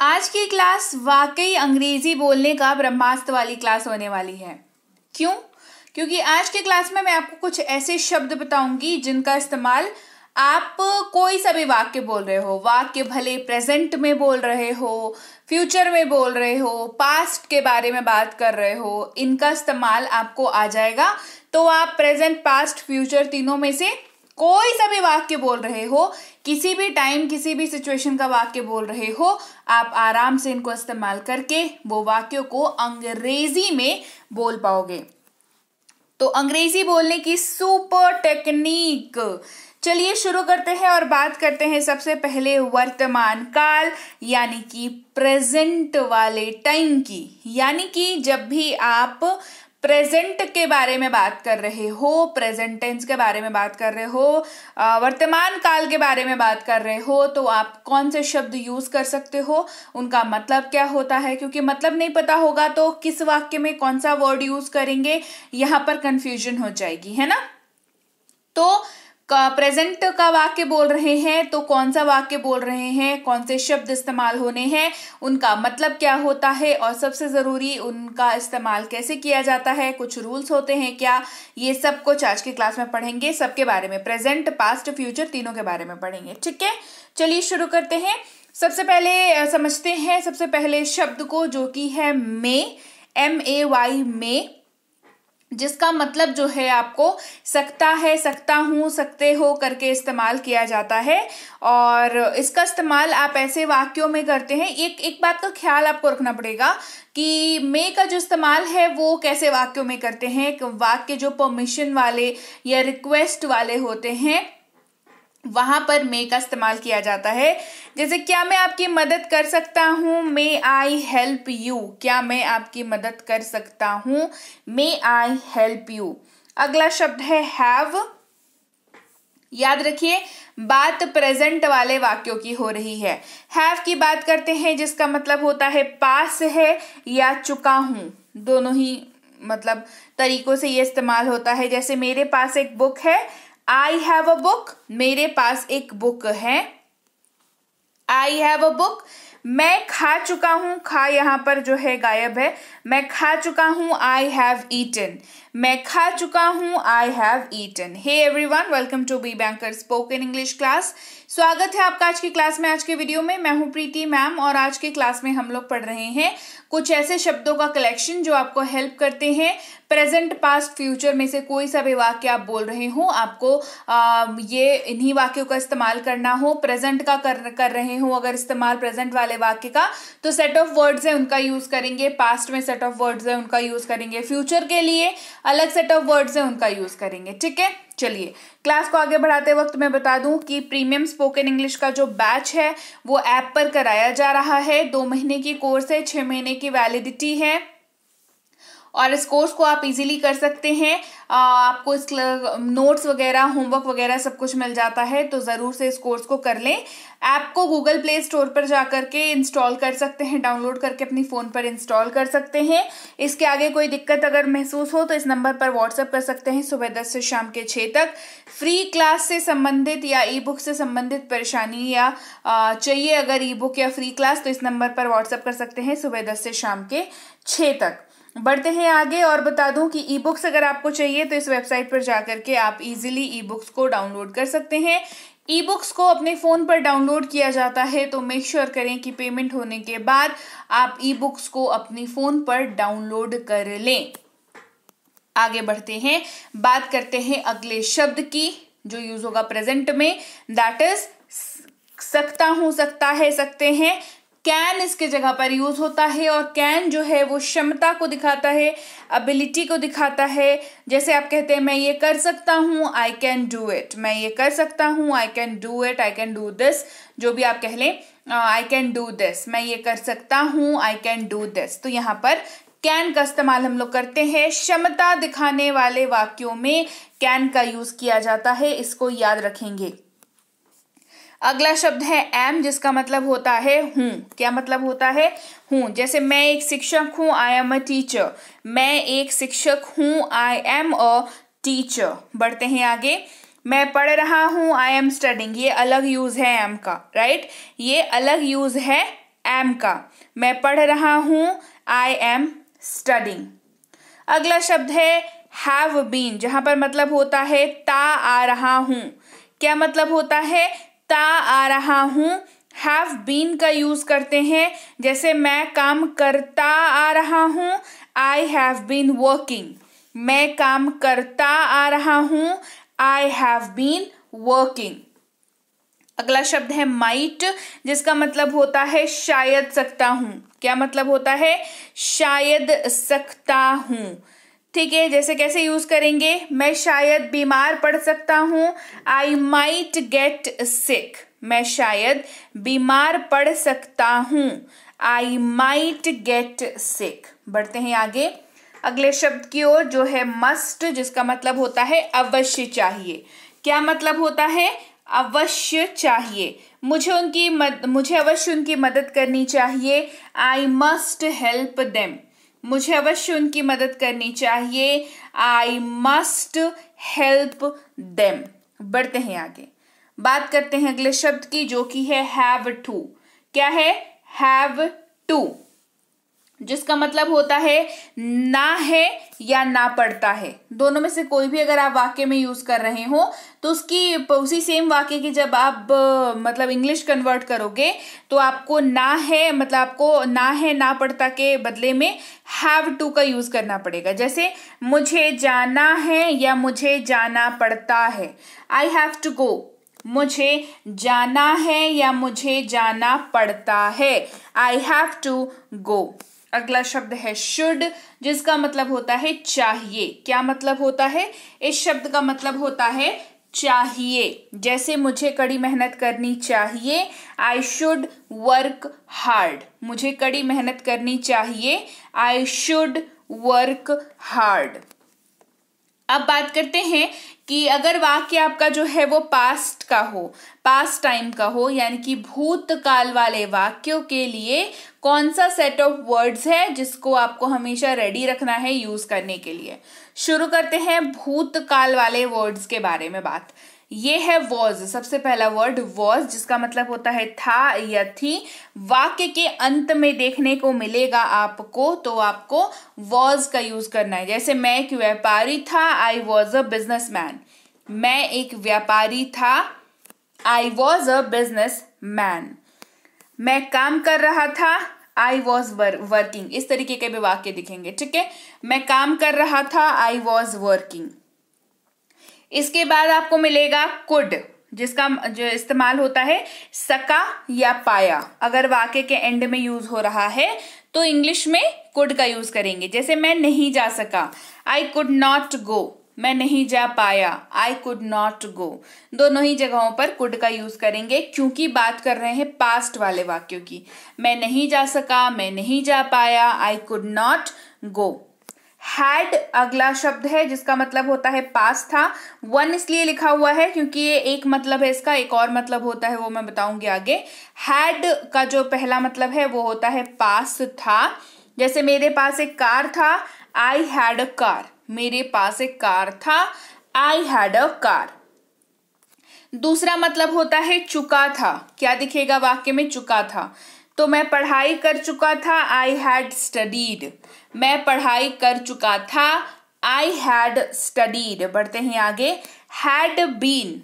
आज की क्लास वाकई अंग्रेजी बोलने का ब्रह्मास्त्र वाली क्लास होने वाली है क्यों क्योंकि आज के क्लास में मैं आपको कुछ ऐसे शब्द बताऊंगी जिनका इस्तेमाल आप कोई सा भी वाक्य बोल रहे हो वाक्य भले प्रेजेंट में बोल रहे हो फ्यूचर में बोल रहे हो पास्ट के बारे में बात कर रहे हो इनका इस्तेमाल आपको आ जाएगा तो आप प्रेजेंट पास्ट फ्यूचर तीनों में से कोई सा भी वाक्य बोल रहे हो किसी भी टाइम किसी भी सिचुएशन का वाक्य बोल रहे हो आप आराम से इनको इस्तेमाल करके वो वाक्यों को अंग्रेजी में बोल पाओगे तो अंग्रेजी बोलने की सुपर टेक्निक चलिए शुरू करते हैं और बात करते हैं सबसे पहले वर्तमान काल यानी कि प्रेजेंट वाले टाइम की यानी कि जब भी आप प्रेजेंट के बारे में बात कर रहे हो प्रेजेंट टेंस के बारे में बात कर रहे हो वर्तमान काल के बारे में बात कर रहे हो तो आप कौन से शब्द यूज़ कर सकते हो उनका मतलब क्या होता है क्योंकि मतलब नहीं पता होगा तो किस वाक्य में कौन सा वर्ड यूज़ करेंगे यहाँ पर कंफ्यूजन हो जाएगी है ना तो का प्रेजेंट का वाक्य बोल रहे हैं तो कौन सा वाक्य बोल रहे हैं कौन से शब्द इस्तेमाल होने हैं उनका मतलब क्या होता है और सबसे ज़रूरी उनका इस्तेमाल कैसे किया जाता है कुछ रूल्स होते हैं क्या ये सब कुछ आज की क्लास में पढ़ेंगे सबके बारे में प्रेजेंट पास्ट फ्यूचर तीनों के बारे में पढ़ेंगे ठीक है चलिए शुरू करते हैं सबसे पहले समझते हैं सबसे पहले शब्द को जो कि है मे एम ए वाई मे जिसका मतलब जो है आपको सकता है सकता हूँ सकते हो करके इस्तेमाल किया जाता है और इसका इस्तेमाल आप ऐसे वाक्यों में करते हैं एक एक बात का ख्याल आपको रखना पड़ेगा कि मे का जो इस्तेमाल है वो कैसे वाक्यों में करते हैं वाक्य जो परमिशन वाले या रिक्वेस्ट वाले होते हैं वहाँ पर मे का इस्तेमाल किया जाता है जैसे क्या मैं आपकी मदद कर सकता हूँ मे आई हेल्प यू क्या मैं आपकी मदद कर सकता हूँ मे आई हेल्प यू अगला शब्द है हैव याद रखिए बात प्रेजेंट वाले वाक्यों की हो रही है हैव की बात करते हैं जिसका मतलब होता है पास है या चुका हूं दोनों ही मतलब तरीकों से ये इस्तेमाल होता है जैसे मेरे पास एक बुक है आई हैव अ बुक मेरे पास एक बुक है आई हैव अ बुक मैं खा चुका हूं खा यहाँ पर जो है गायब है मैं खा चुका हूं आई हैव ईटन मैं खा चुका हूँ I have eaten hey everyone welcome to B banker spoken English class स्वागत है आपका आज की क्लास में आज के वीडियो में मैं हूं प्रीति मैम और आज के क्लास में हम लोग पढ़ रहे हैं कुछ ऐसे शब्दों का कलेक्शन जो आपको हेल्प करते हैं प्रेजेंट पास्ट फ्यूचर में से कोई सा भी वाक्य आप बोल रहे हो आपको आ, ये इन्हीं वाक्यों का इस्तेमाल करना हो प्रेजेंट का कर कर रहे हो अगर इस्तेमाल प्रेजेंट वाले वाक्य का तो सेट ऑफ वर्ड्स है उनका यूज़ करेंगे पास्ट में सेट ऑफ वर्ड्स है उनका यूज़ करेंगे फ्यूचर के लिए अलग सेट ऑफ वर्ड्स है उनका यूज़ करेंगे ठीक है चलिए क्लास को आगे बढ़ाते वक्त मैं बता दूं कि प्रीमियम स्पोकन इंग्लिश का जो बैच है वो ऐप पर कराया जा रहा है दो महीने की कोर्स है छः महीने की वैलिडिटी है और इस कोर्स को आप इजीली कर सकते हैं आपको इस नोट्स वगैरह होमवर्क वगैरह सब कुछ मिल जाता है तो ज़रूर से इस कोर्स को कर लें ऐप को गूगल प्ले स्टोर पर जा करके इंस्टॉल कर सकते हैं डाउनलोड करके अपनी फ़ोन पर इंस्टॉल कर सकते हैं इसके आगे कोई दिक्कत अगर महसूस हो तो इस नंबर पर व्हाट्सअप कर सकते हैं सुबह दस से शाम के छः तक फ्री क्लास से संबंधित या ई बुक से संबंधित परेशानी या चाहिए अगर ई बुक या फ्री क्लास तो इस नंबर पर व्हाट्सअप कर सकते हैं सुबह दस से शाम के छः तक बढ़ते हैं आगे और बता दूं कि ई बुक्स अगर आपको चाहिए तो इस वेबसाइट पर जाकर के आप इजीली ई बुक्स को डाउनलोड कर सकते हैं ई बुक्स को अपने फ़ोन पर डाउनलोड किया जाता है तो मेक श्योर sure करें कि पेमेंट होने के बाद आप ई बुक्स को अपने फ़ोन पर डाउनलोड कर लें आगे बढ़ते हैं बात करते हैं अगले शब्द की जो यूज होगा प्रेजेंट में दैट इज सकता हूं सकता है सकते हैं कैन इसके जगह पर यूज होता है और कैन जो है वो क्षमता को दिखाता है एबिलिटी को दिखाता है जैसे आप कहते हैं मैं ये कर सकता हूँ आई कैन डू इट मैं ये कर सकता हूँ I can do it I can do this जो भी आप कह लें आई कैन डू दिस मैं ये कर सकता हूँ आई कैन डू दिस तो यहाँ पर कैन का इस्तेमाल हम लोग करते हैं क्षमता दिखाने वाले वाक्यों में कैन का यूज़ किया जाता है इसको याद रखेंगे अगला शब्द है एम जिसका मतलब होता है हूँ क्या मतलब होता है हूँ जैसे मैं एक शिक्षक हूँ आई एम अ टीचर मैं एक शिक्षक हूँ आई एम अ टीचर बढ़ते हैं आगे मैं पढ़ रहा हूँ आई एम स्टडिंग ये अलग यूज है एम का राइट ये अलग यूज है एम का मैं पढ़ रहा हूँ आई एम स्टडिंग अगला शब्द है हैव बीन जहां पर मतलब होता है ता आ रहा हूँ क्या मतलब होता है करता आ रहा हूँ हैव बीन का यूज़ करते हैं जैसे मैं काम करता आ रहा हूँ आई हैव बीन वर्किंग मैं काम करता आ रहा हूँ आई हैव बीन वर्किंग अगला शब्द है माइट जिसका मतलब होता है शायद सकता हूँ क्या मतलब होता है शायद सकता हूँ ठीक है जैसे कैसे यूज़ करेंगे मैं शायद बीमार पड़ सकता हूँ आई माइट गेट सिक मैं शायद बीमार पड़ सकता हूँ आई माइट गेट सिक बढ़ते हैं आगे अगले शब्द की ओर जो है मस्ट जिसका मतलब होता है अवश्य चाहिए क्या मतलब होता है अवश्य चाहिए मुझे उनकी मद, मुझे अवश्य उनकी मदद करनी चाहिए आई मस्ट हेल्प देम मुझे अवश्य उनकी मदद करनी चाहिए आई मस्ट हेल्प देम बढ़ते हैं आगे बात करते हैं अगले शब्द की जो कि है हैव टू क्या है हैव टू जिसका मतलब होता है ना है या ना पड़ता है दोनों में से कोई भी अगर आप वाक्य में यूज़ कर रहे हो तो उसकी उसी सेम वाक्य की जब आप मतलब इंग्लिश कन्वर्ट करोगे तो आपको ना है मतलब आपको ना है ना पड़ता के बदले में हैव टू का यूज़ करना पड़ेगा जैसे मुझे जाना है या मुझे जाना पड़ता है आई हैव टू गो मुझे जाना है या मुझे जाना पड़ता है आई हैव टू गो अगला शब्द है शुड जिसका मतलब होता है चाहिए क्या मतलब होता है इस शब्द का मतलब होता है चाहिए जैसे मुझे कड़ी मेहनत करनी चाहिए आई शुड वर्क हार्ड मुझे कड़ी मेहनत करनी चाहिए आई शुड वर्क हार्ड अब बात करते हैं कि अगर वाक्य आपका जो है वो पास्ट का हो पास्ट टाइम का हो यानी कि भूतकाल वाले वाक्यों के लिए कौन सा सेट ऑफ वर्ड्स है जिसको आपको हमेशा रेडी रखना है यूज करने के लिए शुरू करते हैं भूतकाल वाले वर्ड्स के बारे में बात ये है वॉज सबसे पहला वर्ड वॉज जिसका मतलब होता है था या थी वाक्य के अंत में देखने को मिलेगा आपको तो आपको वॉज का यूज करना है जैसे मैं एक व्यापारी था I was a businessman मैं एक व्यापारी था I was a businessman मैं काम कर रहा था आई वॉज वर्किंग इस तरीके के भी वाक्य दिखेंगे ठीक है मैं काम कर रहा था आई वॉज वर्किंग इसके बाद आपको मिलेगा कुड जिसका जो इस्तेमाल होता है सका या पाया अगर वाक्य के एंड में यूज हो रहा है तो इंग्लिश में कुड का यूज करेंगे जैसे मैं नहीं जा सका आई कुड नॉट गो मैं नहीं जा पाया आई कुड नॉट गो दोनों ही जगहों पर कुड का यूज करेंगे क्योंकि बात कर रहे हैं पास्ट वाले वाक्यों की मैं नहीं जा सका मैं नहीं जा पाया I could not go had अगला शब्द है जिसका मतलब होता है पास था वन इसलिए लिखा हुआ है क्योंकि ये एक मतलब है इसका एक और मतलब होता है वो मैं बताऊंगी आगे हैड का जो पहला मतलब है वो होता है पास था जैसे मेरे पास एक कार था आई हैड अ कार मेरे पास एक कार था आई हैड अ कार दूसरा मतलब होता है चुका था क्या दिखेगा वाक्य में चुका था तो मैं पढ़ाई कर चुका था आई हैड स्टडीड मैं पढ़ाई कर चुका था आई हैड स्टडीड बढ़ते हैं आगे हैड बीन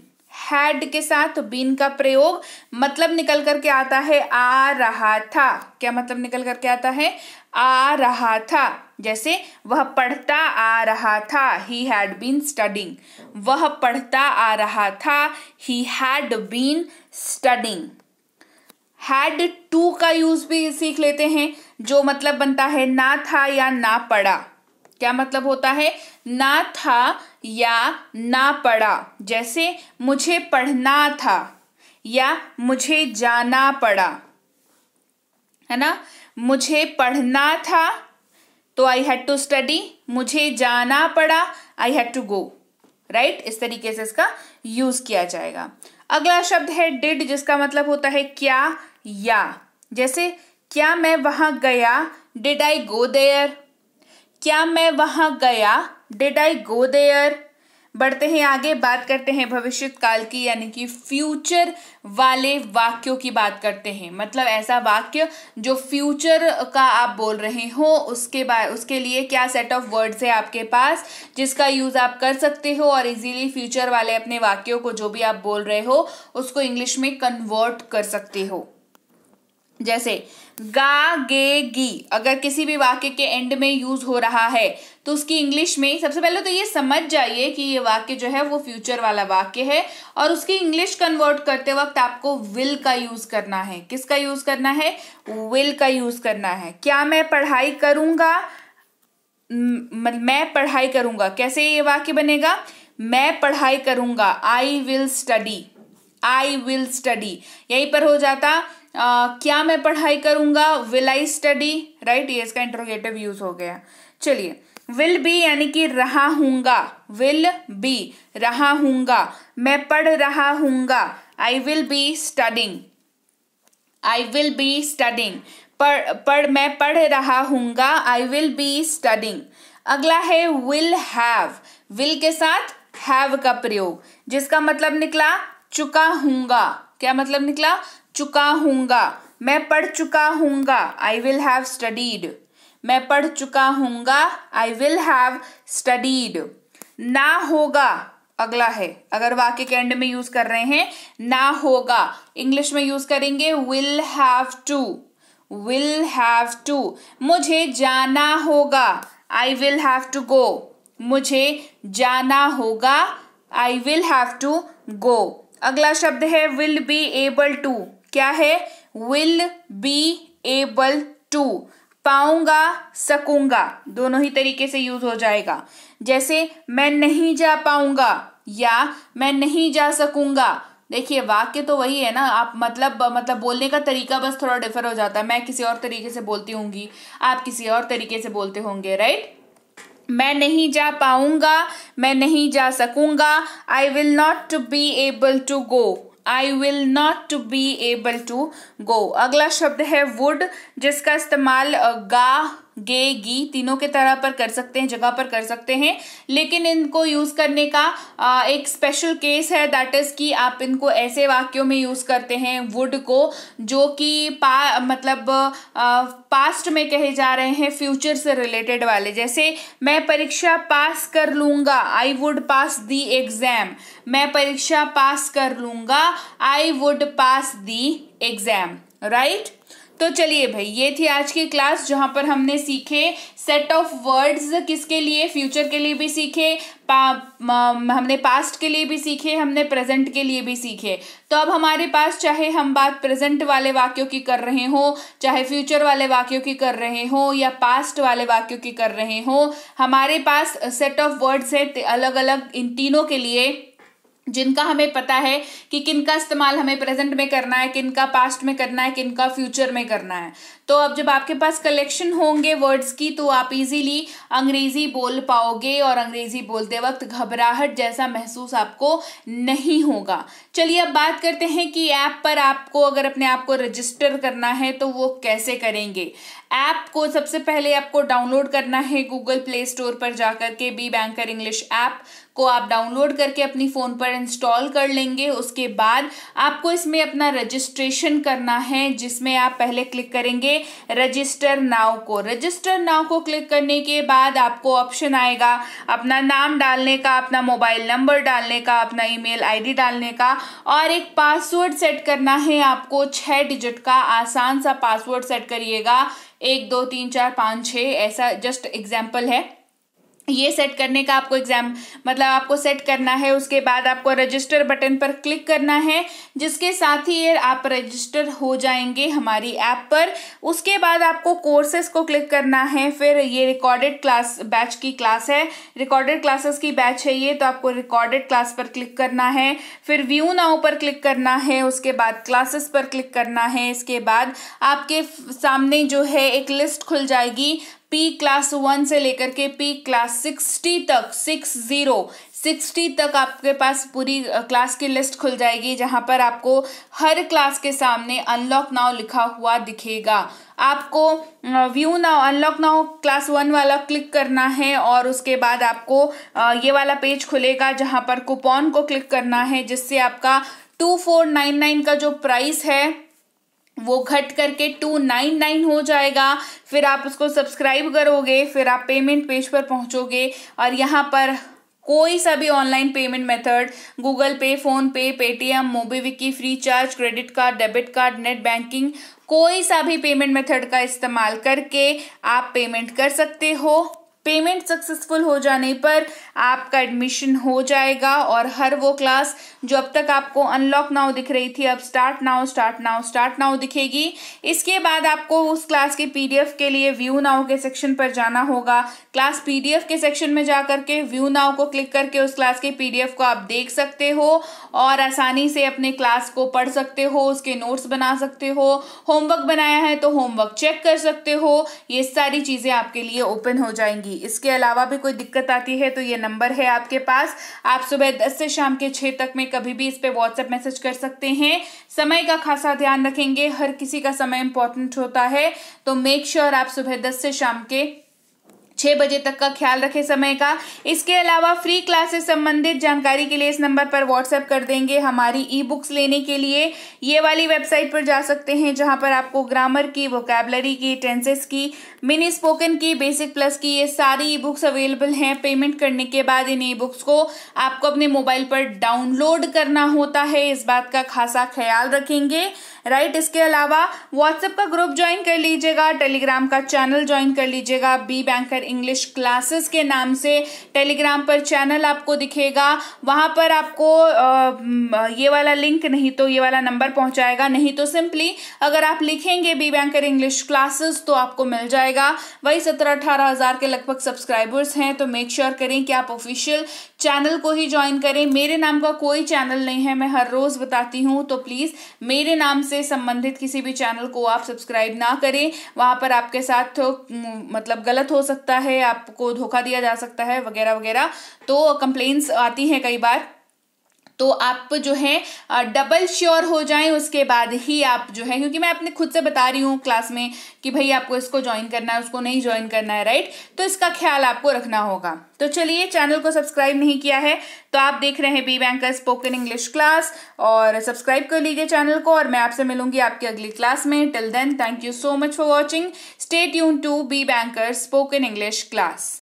हैड के साथ बीन का प्रयोग मतलब निकल करके आता है आ रहा था क्या मतलब निकल करके आता है आ रहा था जैसे वह पढ़ता आ रहा था ही हैड बीन स्टडिंग वह पढ़ता आ रहा था he had been studying had to का यूज भी सीख लेते हैं जो मतलब बनता है ना था या ना पड़ा क्या मतलब होता है ना था या ना पड़ा जैसे मुझे पढ़ना था या मुझे जाना पड़ा है ना मुझे पढ़ना था तो आई हैड टू स्टडी मुझे जाना पड़ा I had to go right इस तरीके से इसका यूज किया जाएगा अगला शब्द है डिड जिसका मतलब होता है क्या या जैसे क्या मैं वहाँ गया डिड आई गो देयर क्या मैं वहाँ गया डिड आई गो देयर बढ़ते हैं आगे बात करते हैं भविष्य काल की यानी कि फ्यूचर वाले वाक्यों की बात करते हैं मतलब ऐसा वाक्य जो फ्यूचर का आप बोल रहे हो उसके बाद उसके लिए क्या सेट ऑफ वर्ड्स है आपके पास जिसका यूज़ आप कर सकते हो और इजीली फ्यूचर वाले अपने वाक्यों को जो भी आप बोल रहे हो उसको इंग्लिश में कन्वर्ट कर सकते हो जैसे गा गे गी अगर किसी भी वाक्य के एंड में यूज हो रहा है तो उसकी इंग्लिश में सबसे पहले तो ये समझ जाइए कि ये वाक्य जो है वो फ्यूचर वाला वाक्य है और उसकी इंग्लिश कन्वर्ट करते वक्त आपको विल का यूज करना है किसका यूज करना है विल का यूज करना है क्या मैं पढ़ाई करूंगा मैं पढ़ाई करूंगा कैसे ये वाक्य बनेगा मैं पढ़ाई करूंगा I will study I will study यहीं पर हो जाता uh, क्या मैं पढ़ाई करूंगा विल आई स्टडी राइट ये इसका इंटरोगेटिव यूज हो गया चलिए विल बी यानी कि रहा हूंगा विल बी रहा हूंगा मैं पढ़ रहा हूंगा I will be studying I will be studying पढ़ पढ़ मैं पढ़ रहा हूंगा आई विल बी स्टडिंग अगला है विल हैव विल के साथ हैव का प्रयोग जिसका मतलब निकला चुका हूंगा क्या मतलब निकला चुका हूँगा मैं पढ़ चुका हूँगा आई विल हैव स्टडीड मैं पढ़ चुका हूँगा आई विल हैव स्टडीड ना होगा अगला है अगर वाक्य के एंड में यूज कर रहे हैं ना होगा इंग्लिश में यूज करेंगे will have to will have to मुझे जाना होगा I will have to go मुझे जाना होगा I will have to go अगला शब्द है विल बी एबल टू क्या है विल बी एबल टू पाऊंगा सकूंगा दोनों ही तरीके से यूज हो जाएगा जैसे मैं नहीं जा पाऊंगा या मैं नहीं जा सकूंगा देखिए वाक्य तो वही है ना आप मतलब मतलब बोलने का तरीका बस थोड़ा डिफर हो जाता है मैं किसी और तरीके से बोलती होंगी आप किसी और तरीके से बोलते होंगे राइट मैं नहीं जा पाऊंगा मैं नहीं जा सकूंगा I will not be able to go I will not to be able to go अगला शब्द है वुड जिसका इस्तेमाल गा गे गी तीनों के तरह पर कर सकते हैं जगह पर कर सकते हैं लेकिन इनको यूज़ करने का आ, एक स्पेशल केस है दैट इज़ कि आप इनको ऐसे वाक्यों में यूज़ करते हैं वुड को जो कि पा मतलब आ, पास्ट में कहे जा रहे हैं फ्यूचर से रिलेटेड वाले जैसे मैं परीक्षा पास कर लूँगा I would pass the exam मैं परीक्षा पास कर लूँगा I would pass the exam right तो चलिए भाई ये थी आज की क्लास जहाँ पर हमने सीखे सेट ऑफ वर्ड्स किसके लिए फ्यूचर के लिए भी सीखे पा, हमने पास्ट के लिए भी सीखे हमने प्रेजेंट के लिए भी सीखे तो अब हमारे पास चाहे हम बात प्रेजेंट वाले वाक्यों की कर रहे हो चाहे फ्यूचर वाले वाक्यों की कर रहे हो या पास्ट वाले वाक्यों की कर रहे हो हमारे पास सेट ऑफ वर्ड्स है अलग अलग इन तीनों के लिए जिनका हमें पता है कि किन का इस्तेमाल हमें प्रेजेंट में करना है किन का पास्ट में करना है किन का फ्यूचर में करना है तो अब जब आपके पास कलेक्शन होंगे वर्ड्स की तो आप इजीली अंग्रेज़ी बोल पाओगे और अंग्रेज़ी बोलते वक्त घबराहट जैसा महसूस आपको नहीं होगा चलिए अब बात करते हैं कि ऐप पर आपको अगर अपने आप को रजिस्टर करना है तो वो कैसे करेंगे ऐप को सबसे पहले आपको डाउनलोड करना है गूगल प्ले स्टोर पर जाकर के बी बैंकर इंग्लिश ऐप को आप डाउनलोड करके अपनी फ़ोन पर इंस्टॉल कर लेंगे उसके बाद आपको इसमें अपना रजिस्ट्रेशन करना है जिसमें आप पहले क्लिक करेंगे रजिस्टर नाउ को रजिस्टर नाउ को क्लिक करने के बाद आपको ऑप्शन आएगा अपना नाम डालने का अपना मोबाइल नंबर डालने का अपना ईमेल आईडी डालने का और एक पासवर्ड सेट करना है आपको छः डिजिट का आसान सा पासवर्ड सेट करिएगा एक दो तीन चार पाँच छः ऐसा जस्ट एग्जाम्पल है ये सेट करने का आपको एग्जाम मतलब आपको सेट करना है उसके बाद आपको रजिस्टर बटन पर क्लिक करना है जिसके साथ ही ये आप रजिस्टर हो जाएंगे हमारी ऐप पर उसके बाद आपको कोर्सेज को क्लिक करना है फिर ये रिकॉर्डेड क्लास बैच की क्लास है रिकॉर्डेड क्लासेस की बैच है ये तो आपको रिकॉर्डेड क्लास पर क्लिक करना है फिर व्यू नाउ पर क्लिक करना है उसके बाद क्लासेस पर क्लिक करना है इसके बाद आपके सामने जो है एक लिस्ट खुल जाएगी पी क्लास वन से लेकर के पी क्लास सिक्सटी तक सिक्स ज़ीरो सिक्सटी तक आपके पास पूरी क्लास की लिस्ट खुल जाएगी जहाँ पर आपको हर क्लास के सामने अनलॉक नाव लिखा हुआ दिखेगा आपको व्यू ना अनलॉक नाव क्लास वन वाला क्लिक करना है और उसके बाद आपको ये वाला पेज खुलेगा जहाँ पर कूपन को क्लिक करना है जिससे आपका टू फोर नाइन नाइन का जो प्राइस है वो घट करके टू नाइन नाइन हो जाएगा फिर आप उसको सब्सक्राइब करोगे फिर आप पेमेंट पेज पर पहुंचोगे और यहाँ पर कोई सा भी online payment method Google Pay PhonePe Paytm MobiKwik Freecharge credit card debit card net banking कोई सा भी पेमेंट मेथड का इस्तेमाल करके आप पेमेंट कर सकते हो पेमेंट सक्सेसफुल हो जाने पर आपका एडमिशन हो जाएगा और हर वो क्लास जो अब तक आपको अनलॉक नाउ दिख रही थी अब start now start now start now दिखेगी इसके बाद आपको उस क्लास के पीडीएफ के लिए व्यू नाउ के सेक्शन पर जाना होगा क्लास पीडीएफ के सेक्शन में जा करके व्यू नाउ को क्लिक करके उस क्लास के पी को आप देख सकते हो और आसानी से अपने क्लास को पढ़ सकते हो उसके नोट्स बना सकते हो होमवर्क बनाया है तो होमवर्क चेक कर सकते हो ये सारी चीज़ें आपके लिए ओपन हो जाएंगी जाएगी इसके अलावा भी कोई दिक्कत आती है तो ये नंबर है आपके पास आप सुबह दस से शाम के छः तक में कभी भी इस पर व्हाट्सएप मैसेज कर सकते हैं समय का खासा ध्यान रखेंगे हर किसी का समय इंपॉर्टेंट होता है तो मेक श्योर sure आप सुबह दस से शाम के छः बजे तक का ख्याल रखें समय का इसके अलावा फ्री क्लासेस संबंधित जानकारी के लिए इस नंबर पर व्हाट्सएप कर देंगे हमारी ई बुक्स लेने के लिए ये वाली वेबसाइट पर जा सकते हैं जहाँ पर आपको ग्रामर की वोकेबलरी की टेंसेस की मिनी स्पोकन की बेसिक प्लस की ये सारी ई बुक्स अवेलेबल हैं पेमेंट करने के बाद इन ई बुक्स को आपको अपने मोबाइल पर डाउनलोड करना होता है इस बात का खासा ख्याल रखेंगे राइट इसके अलावा व्हाट्सएप का ग्रुप ज्वाइन कर लीजिएगा टेलीग्राम का चैनल ज्वाइन कर लीजिएगा बी बैंकर इंग्लिश क्लासेस के नाम से टेलीग्राम पर चैनल आपको दिखेगा वहाँ पर आपको ये वाला लिंक नहीं तो ये वाला नंबर पहुँचाएगा नहीं तो सिंपली अगर आप लिखेंगे बी बैंकर इंग्लिश क्लासेस तो आपको मिल जाएगा वही सत्रह अठारह हज़ार के लगभग सब्सक्राइबर्स हैं तो मेक श्योर sure करें कि आप ऑफिशियल चैनल को ही ज्वाइन करें मेरे नाम का कोई चैनल नहीं है मैं हर रोज़ बताती हूँ तो प्लीज़ मेरे नाम से संबंधित किसी भी चैनल को आप सब्सक्राइब ना करें वहाँ पर आपके साथ मतलब गलत हो सकता है आपको धोखा दिया जा सकता है वगैरह वगैरह तो कंप्लेन्स आती हैं कई बार तो आप जो है डबल श्योर हो जाएं उसके बाद ही आप जो है क्योंकि मैं अपने खुद से बता रही हूँ क्लास में कि भाई आपको इसको ज्वाइन करना है उसको नहीं ज्वाइन करना है राइट तो इसका ख्याल आपको रखना होगा तो चलिए चैनल को सब्सक्राइब नहीं किया है तो आप देख रहे हैं Be banker spoken English class और सब्सक्राइब कर लीजिए चैनल को और मैं आपसे मिलूंगी आपकी अगली क्लास में till then thank you so much for watching stay tune to B banker spoken English class